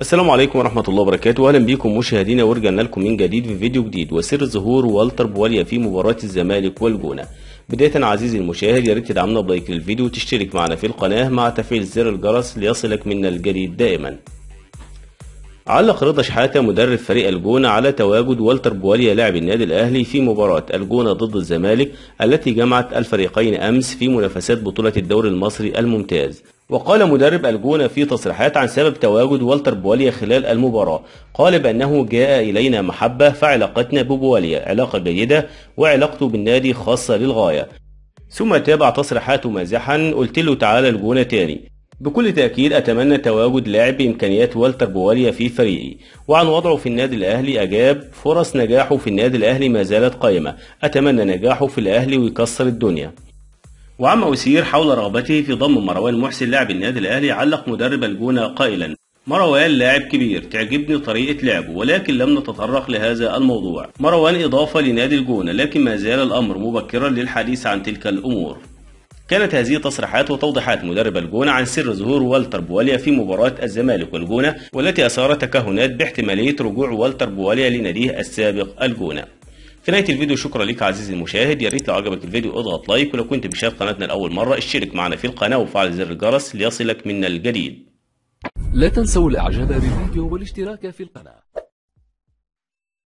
السلام عليكم ورحمة الله وبركاته أهلا بكم مشاهدينا ورجعنا لكم من جديد في فيديو جديد وسر ظهور والتر بواليا في مباراة الزمالك والجونة بداية عزيزي المشاهد يا ريت تدعمنا بلايك للفيديو وتشترك معنا في القناة مع تفعيل زر الجرس ليصلك منا الجديد دائما علق رضا شحاتة مدرب فريق الجونة على تواجد والتر بواليا لاعب النادي الأهلي في مباراة الجونة ضد الزمالك التي جمعت الفريقين أمس في منافسات بطولة الدوري المصري الممتاز وقال مدرب الجونة في تصريحات عن سبب تواجد والتر بواليا خلال المباراة قال بأنه جاء إلينا محبة فعلاقتنا ببواليا علاقة جيدة وعلاقته بالنادي خاصة للغاية ثم تابع تصريحاته مازحا قلت له تعالى الجونة تاني بكل تأكيد أتمنى تواجد لاعب بإمكانيات والتر بواليا في فريقي وعن وضعه في النادي الأهلي أجاب فرص نجاحه في النادي الأهلي ما زالت قائمة أتمنى نجاحه في الأهلي ويكسر الدنيا وعما أثير حول رغبته في ضم مروان محسن لاعب النادي الأهلي علق مدرب الجونة قائلا مروان لاعب كبير تعجبني طريقة لعبه ولكن لم نتطرق لهذا الموضوع مروان إضافة لنادي الجونة لكن ما زال الأمر مبكرا للحديث عن تلك الأمور كانت هذه تصريحات وتوضيحات مدرب الجونة عن سر ظهور والتر بواليا في مباراة الزمالك والجونة والتي أثارت تكهنات باحتمالية رجوع والتر بواليا لناديه السابق الجونة في نهايه الفيديو شكرا لك عزيزي المشاهد يا ريت لو عجبك الفيديو اضغط لايك ولو كنت مشاهد قناتنا لاول مره اشترك معنا في القناه وفعل زر الجرس ليصلك منا الجديد لا تنسوا الاعجاب بالفيديو والاشتراك في القناه